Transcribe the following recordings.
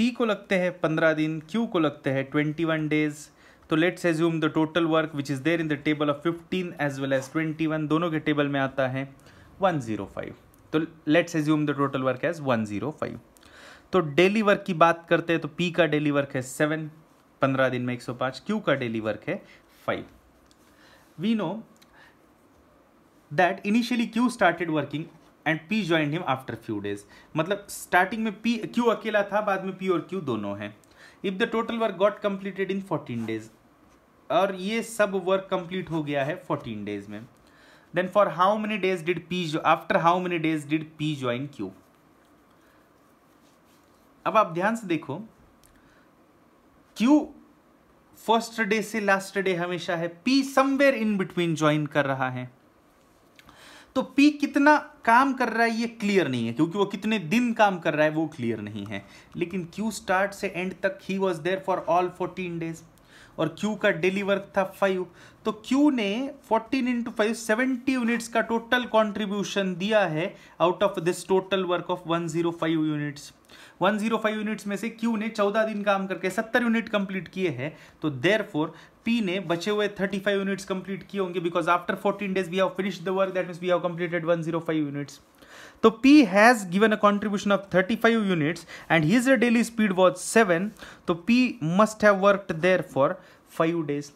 P को लगते हैं पंद्रह दिन क्यू को लगते हैं ट्वेंटी वन डेज तो let's assume the total work which is there in the table of fifteen as well as twenty one दोनों के टेबल में आता है वन ज़ीरो फाइव तो let's assume the total work as one zero five तो daily work की बात करते हैं तो पी का डेली वर्क है सेवन पंद्रह दिन में एक सौ पाँच क्यू का डेली वर्क है five we know that initially Q started working and P join him after few days मतलब स्टार्टिंग में पी क्यू अकेला था बाद में पी और क्यू दोनों हैं if the total work got completed in fourteen days और ये सब वर्क कंप्लीट हो गया है फोर्टीन डेज में then for how many days did P after how many days did P join Q अब आप ध्यान से देखो क्यू फर्स्ट डे से लास्ट डे हमेशा है P somewhere in between join कर रहा है तो पी कितना काम कर रहा है ये क्लियर नहीं है क्योंकि वो कितने दिन काम कर रहा है वो क्लियर नहीं है लेकिन क्यू स्टार्ट से एंड तक ही was there for all fourteen days और Q का डेली वर्क था फाइव तो Q ने fourteen into five seventy units का टोटल कॉन्ट्रीब्यूशन दिया है out of this total work of five units five units में से Q ने चौदह दिन काम करके सत्तर यूनिट कंप्लीट किए हैं तो देर फोर पी ने बचे हुए थर्टी फाइव यूनिट्स कंप्लीट किए होंगे because after fourteen days we have finish the work that means we have completed five units तो P has given a contribution of 35 units and his daily speed was seven तो P must have worked there for five days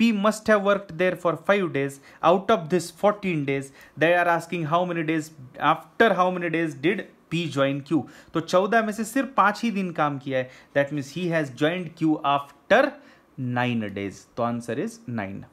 P must have worked there for 5 days. Out of this 14 days, they are asking how many days, after how many days did P join Q? तो 14 में से सिर्फ पाँच ही दिन काम किया है that means he has joined Q after nine days तो आंसर इज नाइन